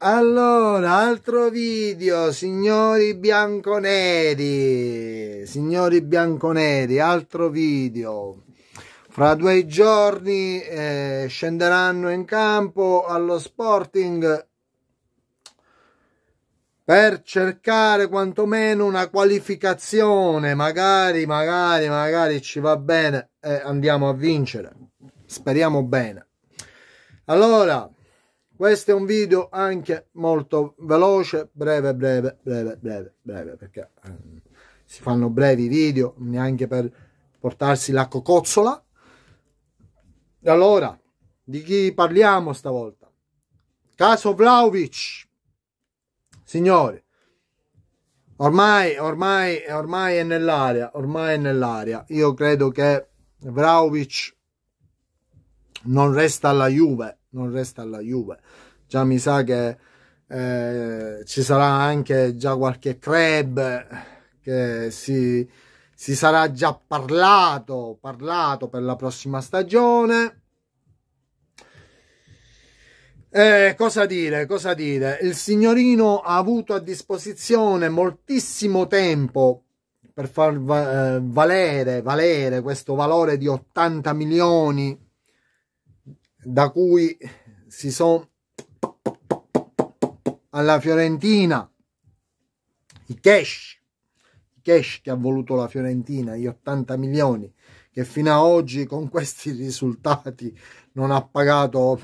Allora, altro video, signori bianconeri, signori bianconeri, altro video. Fra due giorni eh, scenderanno in campo allo Sporting per cercare quantomeno una qualificazione, magari, magari, magari ci va bene e eh, andiamo a vincere. Speriamo bene. Allora, questo è un video anche molto veloce breve breve breve breve breve perché ehm, si fanno brevi video neanche per portarsi la cocozzola allora di chi parliamo stavolta caso Vlaovic signore ormai ormai ormai è nell'aria ormai è nell'aria io credo che Vlaovic non resta alla Juve non resta alla Juve. Già mi sa che eh, ci sarà anche già qualche club che si, si sarà già parlato, parlato per la prossima stagione. Eh, cosa dire, cosa dire? Il signorino ha avuto a disposizione moltissimo tempo per far eh, valere, valere questo valore di 80 milioni da cui si sono alla Fiorentina i cash, i cash che ha voluto la Fiorentina, gli 80 milioni, che fino ad oggi con questi risultati non ha pagato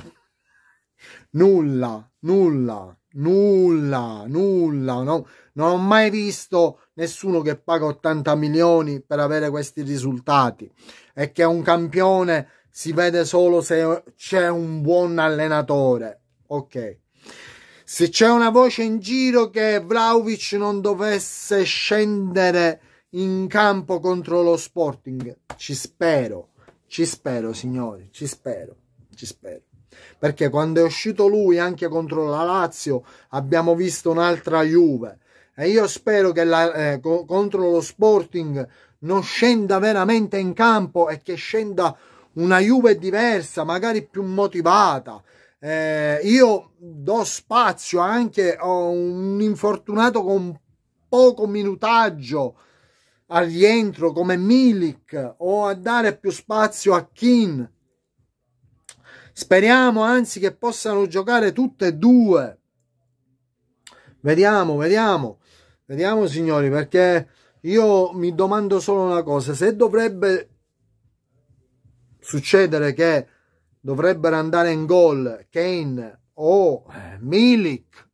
nulla, nulla, nulla, nulla. No? Non ho mai visto nessuno che paga 80 milioni per avere questi risultati e che è un campione si vede solo se c'è un buon allenatore. Ok. Se c'è una voce in giro che Vlaovic non dovesse scendere in campo contro lo Sporting, ci spero, ci spero signori, ci spero, ci spero. Perché quando è uscito lui anche contro la Lazio abbiamo visto un'altra Juve e io spero che la, eh, co contro lo Sporting non scenda veramente in campo e che scenda una Juve diversa, magari più motivata. Eh, io do spazio anche a un infortunato con poco minutaggio al rientro come Milik o a dare più spazio a Kin. Speriamo anzi che possano giocare tutte e due. Vediamo, vediamo, vediamo signori, perché io mi domando solo una cosa, se dovrebbe succedere che dovrebbero andare in gol Kane o eh, Milik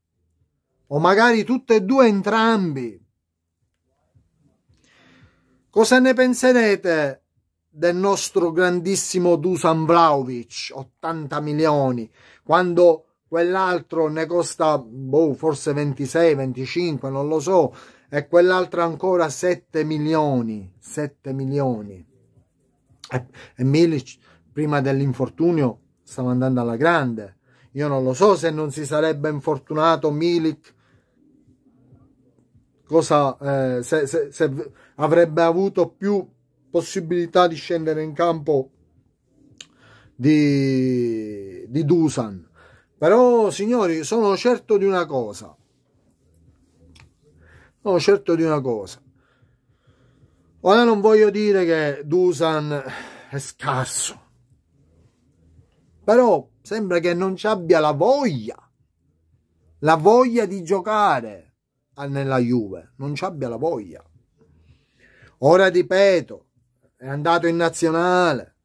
o magari tutte e due entrambi. Cosa ne penserete del nostro grandissimo Dusan Vlaovic, 80 milioni, quando quell'altro ne costa boh, forse 26, 25, non lo so, e quell'altro ancora 7 milioni, 7 milioni. Eh, e Milic prima dell'infortunio stava andando alla grande io non lo so se non si sarebbe infortunato Milic cosa eh, se, se, se avrebbe avuto più possibilità di scendere in campo di, di Dusan però signori sono certo di una cosa sono certo di una cosa Ora non voglio dire che Dusan è scarso, però sembra che non ci abbia la voglia, la voglia di giocare nella Juve, non ci abbia la voglia. Ora ripeto, è andato in nazionale,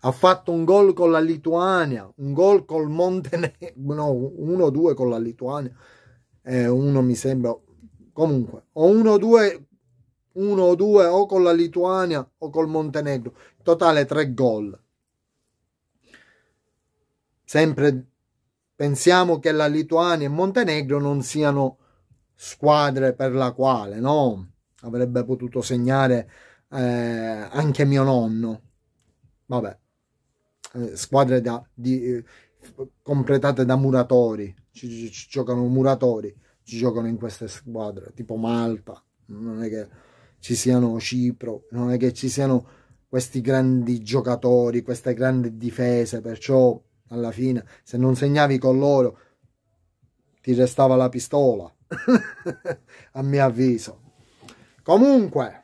ha fatto un gol con la Lituania, un gol col Montenegro, no, uno o due con la Lituania eh, uno mi sembra comunque o uno o due uno o due o con la Lituania o col Montenegro totale tre gol sempre pensiamo che la Lituania e Montenegro non siano squadre per la quale no avrebbe potuto segnare eh, anche mio nonno vabbè eh, squadre da, di, eh, completate da muratori, ci, ci, ci, giocano muratori, ci giocano in queste squadre, tipo Malta, non è che ci siano Cipro, non è che ci siano questi grandi giocatori, queste grandi difese, perciò alla fine se non segnavi con loro ti restava la pistola, a mio avviso. Comunque,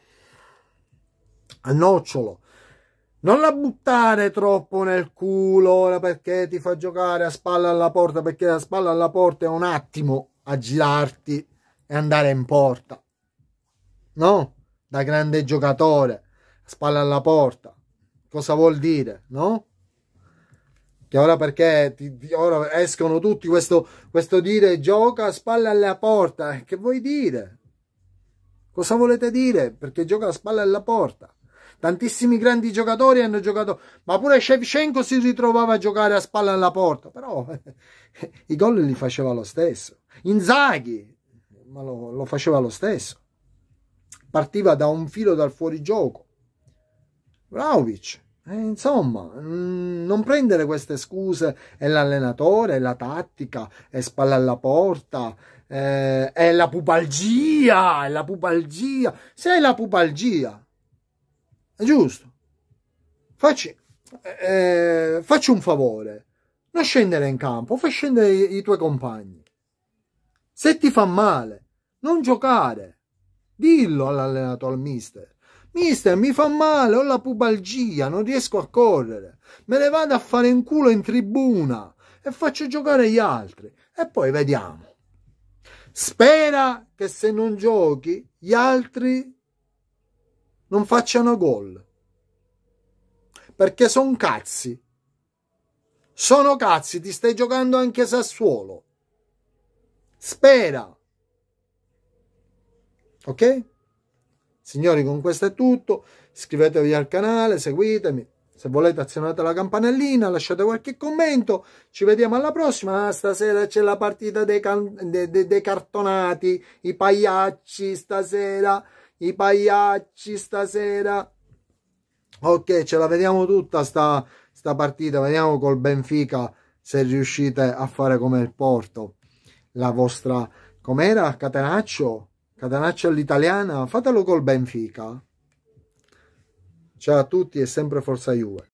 a nocciolo, non la buttare troppo nel culo ora perché ti fa giocare a spalla alla porta perché la spalla alla porta è un attimo a girarti e andare in porta no da grande giocatore spalla alla porta cosa vuol dire no che ora perché ti, ti, ora escono tutti questo, questo dire gioca a spalla alla porta che vuoi dire cosa volete dire perché gioca a spalla alla porta Tantissimi grandi giocatori hanno giocato, ma pure Shevchenko si ritrovava a giocare a spalla alla porta, però i gol li faceva lo stesso. Inzaghi, ma lo, lo faceva lo stesso. Partiva da un filo dal fuorigioco. Vlaovic, eh, insomma, mm, non prendere queste scuse è l'allenatore, è la tattica, è spalla alla porta, eh, è la pubalgia, è la pubalgia. Se è la pubalgia, è giusto. Facci, eh, facci un favore. Non scendere in campo, fai scendere i, i tuoi compagni. Se ti fa male, non giocare. Dillo all'allenatore, al mister. Mister, mi fa male, ho la pubalgia, non riesco a correre. Me ne vado a fare in culo in tribuna e faccio giocare gli altri. E poi vediamo. Spera che se non giochi, gli altri non facciano gol. Perché sono cazzi. Sono cazzi, ti stai giocando anche Sassuolo. Spera. Ok? Signori, con questo è tutto. Iscrivetevi al canale, seguitemi. Se volete azionate la campanellina, lasciate qualche commento. Ci vediamo alla prossima. Ah, stasera c'è la partita dei, dei, dei, cartonati, i pagliacci stasera i pagliacci stasera. Ok, ce la vediamo tutta sta, sta partita. Vediamo col Benfica se riuscite a fare come il Porto. La vostra... Com'era? Catenaccio? Catenaccio all'italiana? Fatelo col Benfica. Ciao a tutti e sempre Forza Juve.